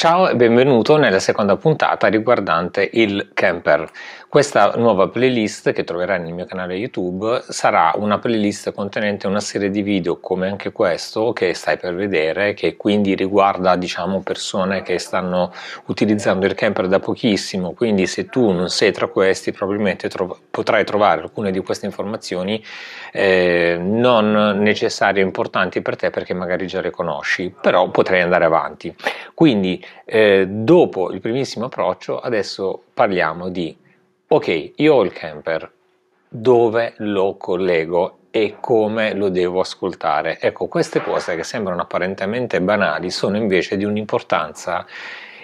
Ciao e benvenuto nella seconda puntata riguardante il camper. Questa nuova playlist che troverai nel mio canale YouTube sarà una playlist contenente una serie di video come anche questo che stai per vedere che quindi riguarda diciamo persone che stanno utilizzando il camper da pochissimo quindi se tu non sei tra questi probabilmente tro- potrai trovare alcune di queste informazioni eh, non necessarie e importanti per te perché magari già le conosci però potrai andare avanti. Quindi eh, dopo il primissimo approccio adesso parliamo di ok, io ho il camper, dove lo collego e come lo devo ascoltare. Ecco, queste cose che sembrano apparentemente banali sono invece di un'importanza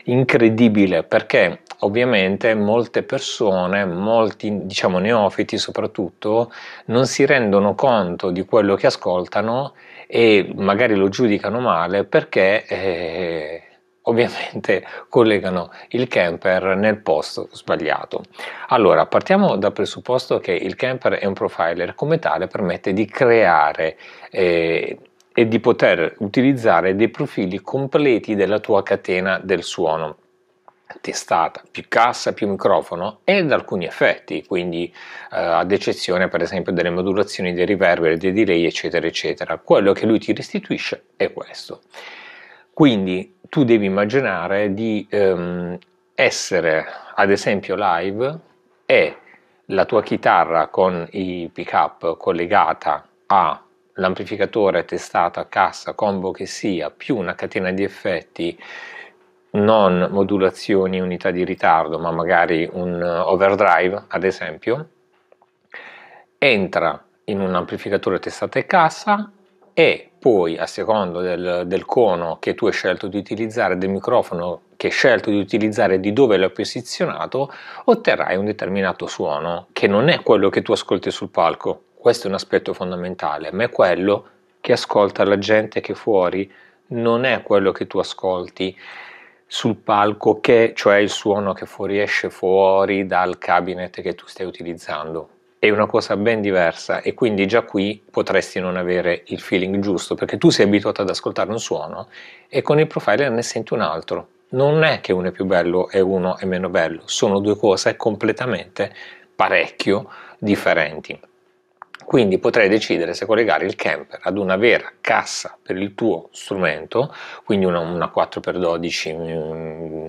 incredibile perché ovviamente molte persone, molti diciamo neofiti soprattutto, non si rendono conto di quello che ascoltano e magari lo giudicano male perché eh, ovviamente collegano il camper nel posto sbagliato. Allora, partiamo dal presupposto che il camper è un profiler, come tale permette di creare eh, e di poter utilizzare dei profili completi della tua catena del suono testata, più cassa, più microfono ed alcuni effetti, quindi eh, ad eccezione per esempio delle modulazioni dei riverberi, dei delay eccetera eccetera. Quello che lui ti restituisce è questo. Quindi tu devi immaginare di ehm, essere ad esempio live e la tua chitarra con i pick up collegata all'amplificatore testato a cassa, combo che sia, più una catena di effetti non modulazioni unità di ritardo, ma magari un eh, overdrive, ad esempio, entra in un amplificatore testato a cassa, e poi a seconda del, del, cono che tu hai scelto di utilizzare, del microfono che hai scelto di utilizzare, di dove l'hai posizionato, otterrai un determinato suono che non è quello che tu ascolti sul palco. Questo è un aspetto fondamentale, ma è quello che ascolta la gente che fuori, non è quello che tu ascolti sul palco, che, cioè il suono che fuoriesce fuori dal cabinet che tu stai utilizzando è una cosa ben diversa e quindi già qui potresti non avere il feeling giusto perché tu sei abituato ad ascoltare un suono e con il profiler ne senti un altro. Non è che uno è più bello e uno è meno bello, sono due cose completamente parecchio differenti. Quindi potrai decidere se collegare il camper ad una vera cassa per il tuo strumento, quindi una, una 4x12 mm,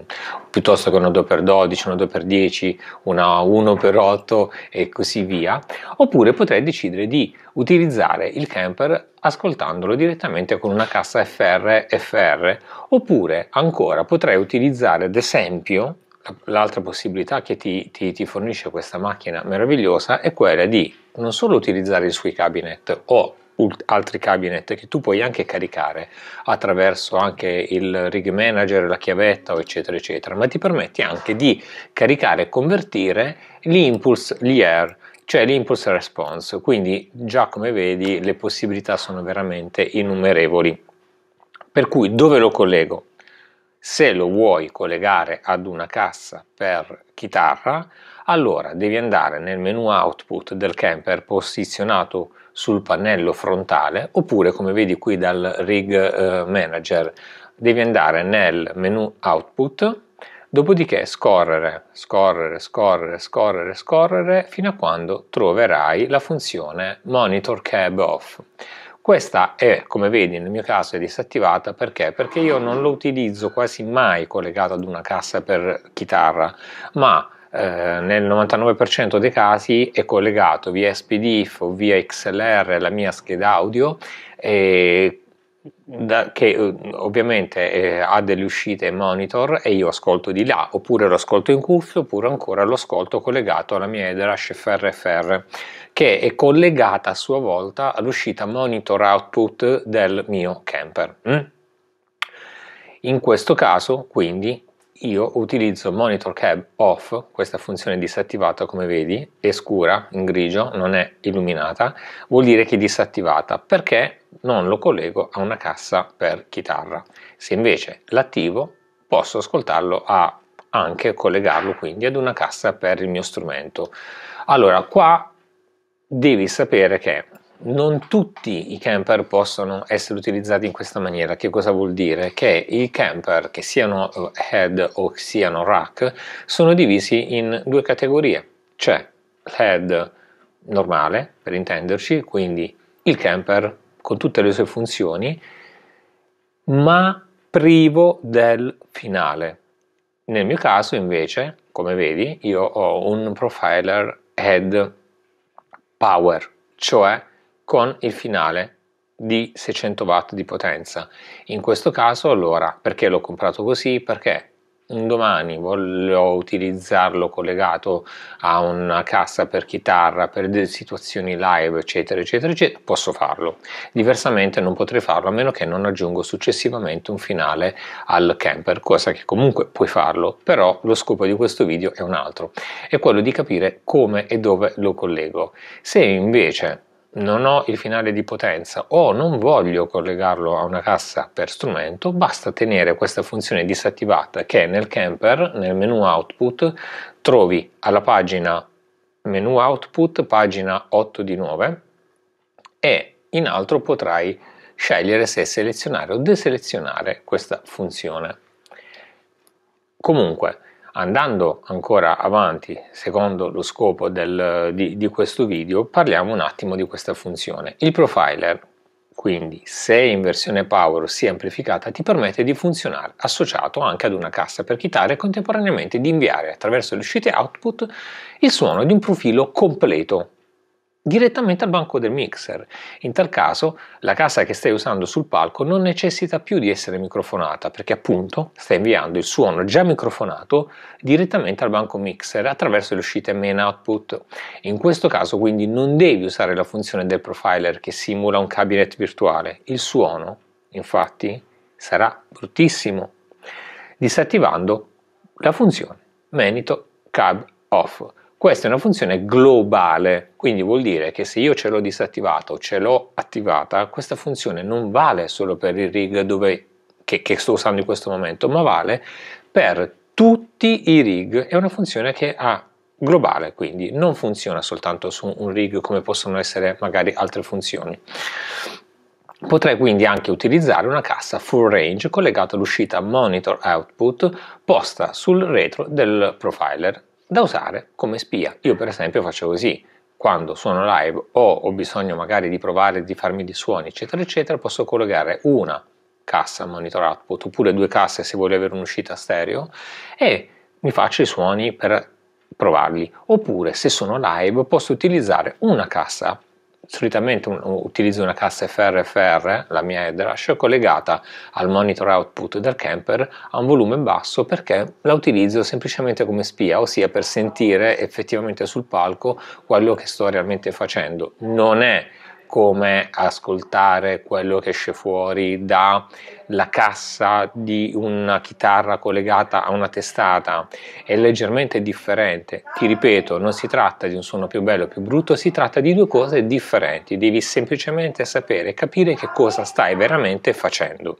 piuttosto che una 2x12, una 2x10, una 1x8 e così via, oppure potrai decidere di utilizzare il camper ascoltandolo direttamente con una cassa FR-FR, oppure ancora potrai utilizzare ad esempio l'altra possibilità che ti, ti, ti, fornisce questa macchina meravigliosa è quella di non solo utilizzare i suoi cabinet o altri cabinet che tu puoi anche caricare attraverso anche il rig manager, la chiavetta eccetera eccetera, ma ti permetti anche di caricare e convertire l'impulse, impulse, cioè l'impulse response, quindi già come vedi le possibilità sono veramente innumerevoli. Per cui dove lo collego? Se lo vuoi collegare ad una cassa per chitarra, allora devi andare nel menu output del camper posizionato sul pannello frontale oppure come vedi qui dal rig eh, manager devi andare nel menu output dopodiché scorrere, scorrere, scorrere, scorrere, scorrere fino a quando troverai la funzione monitor cab off. Questa è, come vedi nel mio caso, è disattivata perché? Perché io non lo utilizzo quasi mai collegato ad una cassa per chitarra, ma eh, nel 99% dei casi è collegato via SPDIF o via XLR alla mia scheda audio e da, che eh, ovviamente eh, ha delle uscite monitor e io ascolto di là, oppure lo ascolto in cuffia, oppure ancora lo ascolto collegato alla mia Edera FRFR che è collegata a sua volta all'uscita monitor output del mio camper. Mm? In questo caso, quindi, io utilizzo monitor cab off, questa funzione è disattivata come vedi, è scura, in grigio, non è illuminata, vuol dire che è disattivata perché non lo collego a una cassa per chitarra. Se invece l'attivo posso ascoltarlo a anche collegarlo quindi ad una cassa per il mio strumento. Allora qua devi sapere che non tutti i camper possono essere utilizzati in questa maniera. Che cosa vuol dire? Che i camper, che siano eh, head o che siano rack, sono divisi in due categorie. C'è l'head normale, per intenderci, quindi il camper con tutte le sue funzioni, ma privo del finale. Nel mio caso, invece, come vedi, io ho un profiler head power, cioè con il finale di 600 watt di potenza. In questo caso allora perché l'ho comprato così? Perché un domani voglio utilizzarlo collegato a una cassa per chitarra, per delle situazioni live, eccetera, eccetera, eccetera, posso farlo. Diversamente non potrei farlo a meno che non aggiungo successivamente un finale al camper, cosa che comunque puoi farlo, però lo scopo di questo video è un altro, è quello di capire come e dove lo collego. Se invece non ho il finale di potenza o non voglio collegarlo a una cassa per strumento, basta tenere questa funzione disattivata che nel camper, nel menu output, trovi alla pagina menu output, pagina 8 di 9 e in alto potrai scegliere se selezionare o deselezionare questa funzione. Comunque, andando ancora avanti secondo lo scopo del, di, di questo video parliamo un attimo di questa funzione il profiler quindi se in versione power sia amplificata ti permette di funzionare associato anche ad una cassa per chitarre e contemporaneamente di inviare attraverso le uscite output il suono di un profilo completo direttamente al banco del mixer. In tal caso la cassa che stai usando sul palco non necessita più di essere microfonata perché appunto stai inviando il suono già microfonato direttamente al banco mixer attraverso le uscite main output. In questo caso quindi non devi usare la funzione del profiler che simula un cabinet virtuale. Il suono infatti sarà bruttissimo disattivando la funzione menito cab off questa è una funzione globale, quindi vuol dire che se io ce l'ho disattivata o ce l'ho attivata, questa funzione non vale solo per il rig dove, che, che sto usando in questo momento, ma vale per tutti i rig. È una funzione che ha globale, quindi non funziona soltanto su un rig come possono essere magari altre funzioni. Potrei quindi anche utilizzare una cassa full range collegata all'uscita monitor output posta sul retro del profiler da usare come spia. Io per esempio faccio così, quando sono live o ho bisogno magari di provare di farmi dei suoni eccetera eccetera posso collegare una cassa monitor output oppure due casse se voglio avere un'uscita stereo e mi faccio i suoni per provarli oppure se sono live posso utilizzare una cassa solitamente un, utilizzo una cassa FRFR, la mia head collegata al monitor output del camper a un volume basso perché la utilizzo semplicemente come spia, ossia per sentire effettivamente sul palco quello che sto realmente facendo. Non è come ascoltare quello che esce fuori dalla cassa di una chitarra collegata a una testata è leggermente differente. Ti ripeto, non si tratta di un suono più bello o più brutto, si tratta di due cose differenti. Devi semplicemente sapere e capire che cosa stai veramente facendo.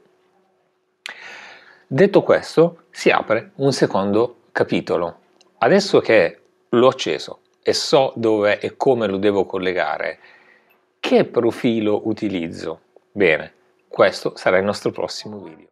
Detto questo, si apre un secondo capitolo. Adesso che l'ho acceso e so dove e come lo devo collegare, che profilo utilizzo? Bene, questo sarà il nostro prossimo video.